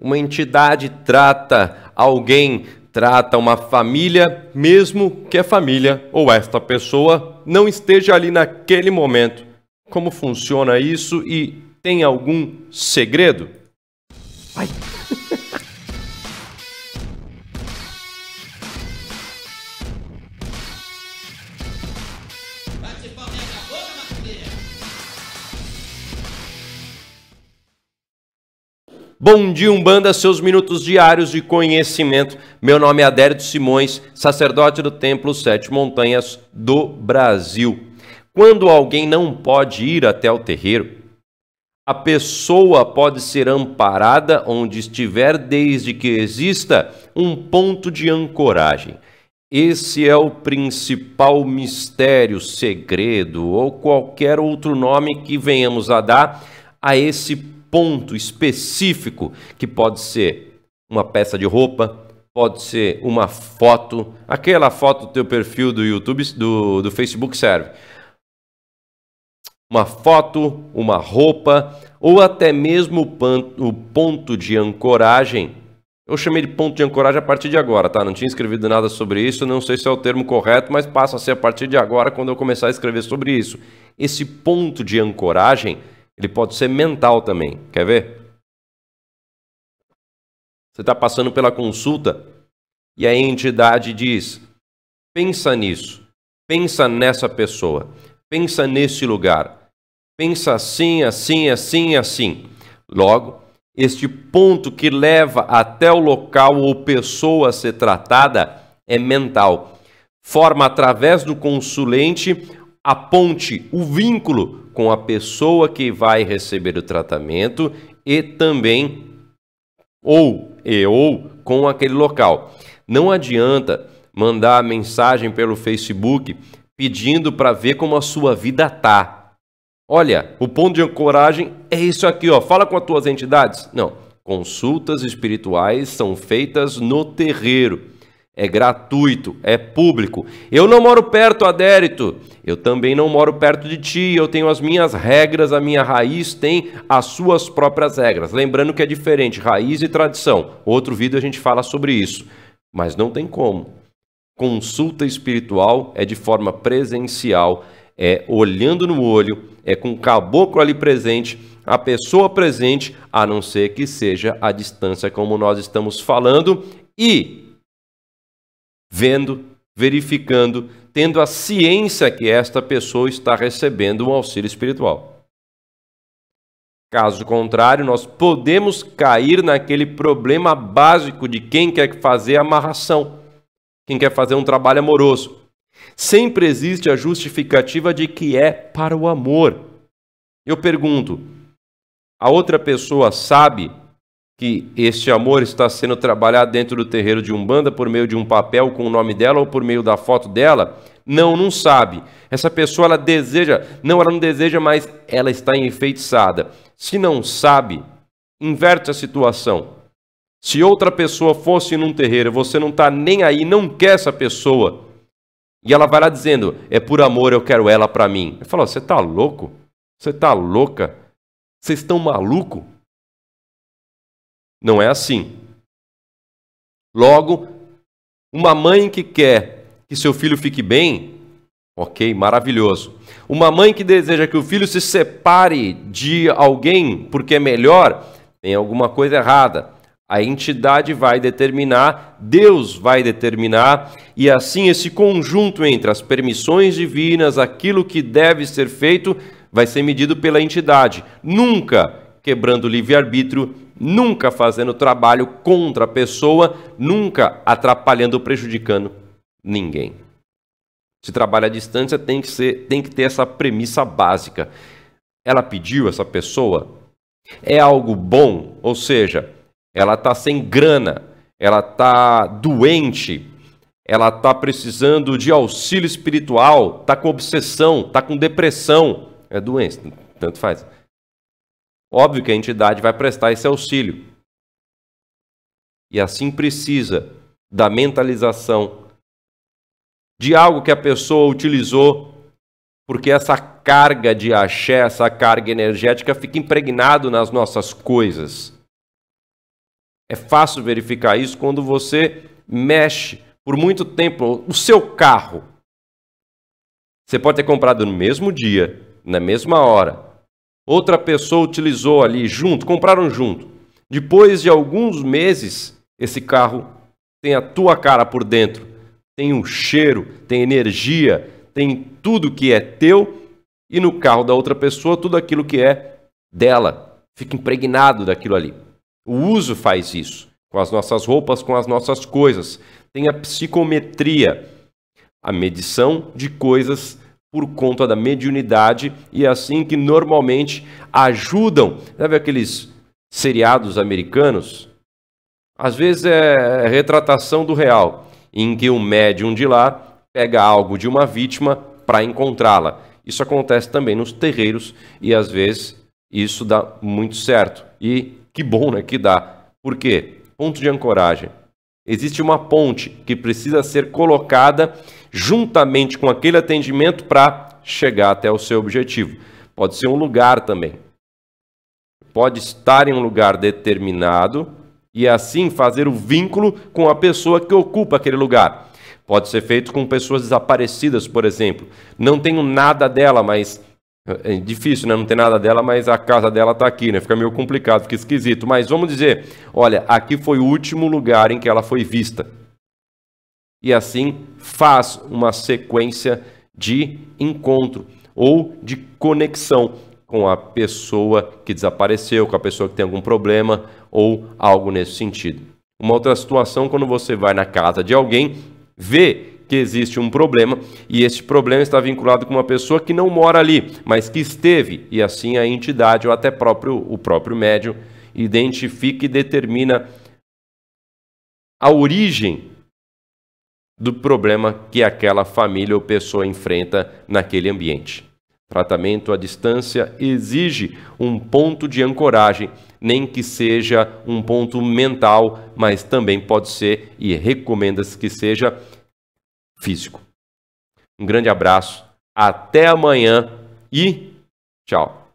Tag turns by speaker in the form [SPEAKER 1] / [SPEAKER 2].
[SPEAKER 1] Uma entidade trata alguém, trata uma família, mesmo que a família ou esta pessoa não esteja ali naquele momento. Como funciona isso e tem algum segredo? Bom dia, Umbanda, seus minutos diários de conhecimento. Meu nome é Adérito Simões, sacerdote do Templo Sete Montanhas do Brasil. Quando alguém não pode ir até o terreiro, a pessoa pode ser amparada onde estiver, desde que exista um ponto de ancoragem. Esse é o principal mistério, segredo ou qualquer outro nome que venhamos a dar a esse ponto específico que pode ser uma peça de roupa, pode ser uma foto, aquela foto do teu perfil do YouTube, do, do Facebook serve. Uma foto, uma roupa, ou até mesmo o ponto de ancoragem. Eu chamei de ponto de ancoragem a partir de agora, tá? Não tinha escrevido nada sobre isso, não sei se é o termo correto, mas passa a ser a partir de agora quando eu começar a escrever sobre isso. Esse ponto de ancoragem ele pode ser mental também. Quer ver? Você está passando pela consulta e a entidade diz: pensa nisso, pensa nessa pessoa, pensa nesse lugar, pensa assim, assim, assim, assim. Logo, este ponto que leva até o local ou pessoa a ser tratada é mental. Forma através do consulente a ponte, o vínculo com a pessoa que vai receber o tratamento e também ou e ou com aquele local. Não adianta mandar mensagem pelo Facebook pedindo para ver como a sua vida tá. Olha, o ponto de ancoragem é isso aqui, ó. Fala com as tuas entidades. Não, consultas espirituais são feitas no terreiro é gratuito, é público. Eu não moro perto, Adérito. Eu também não moro perto de ti, eu tenho as minhas regras, a minha raiz tem as suas próprias regras. Lembrando que é diferente raiz e tradição. Outro vídeo a gente fala sobre isso. Mas não tem como. Consulta espiritual é de forma presencial, é olhando no olho, é com o caboclo ali presente, a pessoa presente, a não ser que seja à distância, como nós estamos falando. E vendo, verificando, tendo a ciência que esta pessoa está recebendo um auxílio espiritual. Caso contrário, nós podemos cair naquele problema básico de quem quer fazer amarração, quem quer fazer um trabalho amoroso. Sempre existe a justificativa de que é para o amor. Eu pergunto: a outra pessoa sabe que este amor está sendo trabalhado dentro do terreiro de Umbanda por meio de um papel com o nome dela ou por meio da foto dela, não, não sabe. Essa pessoa ela deseja, não, ela não deseja, mas ela está enfeitiçada. Se não sabe, inverte a situação. Se outra pessoa fosse num terreiro, você não está nem aí, não quer essa pessoa. E ela vai lá dizendo: "É por amor, eu quero ela para mim". Eu falo: "Você está louco? Você está louca? Vocês estão maluco?" Não é assim. Logo, uma mãe que quer que seu filho fique bem, ok, maravilhoso. Uma mãe que deseja que o filho se separe de alguém porque é melhor, tem alguma coisa errada. A entidade vai determinar, Deus vai determinar, e assim esse conjunto entre as permissões divinas, aquilo que deve ser feito, vai ser medido pela entidade. Nunca quebrando o livre-arbítrio, nunca fazendo trabalho contra a pessoa, nunca atrapalhando ou prejudicando ninguém. Se trabalha à distância, tem que, ser, tem que ter essa premissa básica. Ela pediu essa pessoa? É algo bom? Ou seja, ela está sem grana, ela está doente, ela está precisando de auxílio espiritual, está com obsessão, está com depressão. É doença, tanto faz Óbvio que a entidade vai prestar esse auxílio. E assim precisa da mentalização, de algo que a pessoa utilizou, porque essa carga de axé, essa carga energética fica impregnado nas nossas coisas. É fácil verificar isso quando você mexe por muito tempo o seu carro. Você pode ter comprado no mesmo dia, na mesma hora, outra pessoa utilizou ali junto, compraram junto. Depois de alguns meses, esse carro tem a tua cara por dentro, tem um cheiro, tem energia, tem tudo que é teu e no carro da outra pessoa tudo aquilo que é dela. Fica impregnado daquilo ali. O uso faz isso com as nossas roupas, com as nossas coisas. Tem a psicometria, a medição de coisas por conta da mediunidade e é assim que normalmente ajudam. Sabe aqueles seriados americanos? Às vezes é, é retratação do real, em que um médium de lá pega algo de uma vítima para encontrá-la. Isso acontece também nos terreiros e às vezes isso dá muito certo. E que bom né, que dá. Por quê? Ponto de ancoragem. Existe uma ponte que precisa ser colocada juntamente com aquele atendimento para chegar até o seu objetivo. Pode ser um lugar também. Pode estar em um lugar determinado e assim fazer o vínculo com a pessoa que ocupa aquele lugar. Pode ser feito com pessoas desaparecidas, por exemplo. Não tenho nada dela, mas é difícil, né? Não tem nada dela, mas a casa dela está aqui, né? Fica meio complicado, fica esquisito. Mas vamos dizer, olha, aqui foi o último lugar em que ela foi vista. E assim faz uma sequência de encontro ou de conexão com a pessoa que desapareceu, com a pessoa que tem algum problema ou algo nesse sentido. Uma outra situação, quando você vai na casa de alguém, vê que existe um problema e este problema está vinculado com uma pessoa que não mora ali, mas que esteve, e assim a entidade ou até próprio, o próprio médium identifica e determina a origem do problema que aquela família ou pessoa enfrenta naquele ambiente. Tratamento à distância exige um ponto de ancoragem, nem que seja um ponto mental, mas também pode ser, e recomenda-se que seja, físico. Um grande abraço, até amanhã e tchau.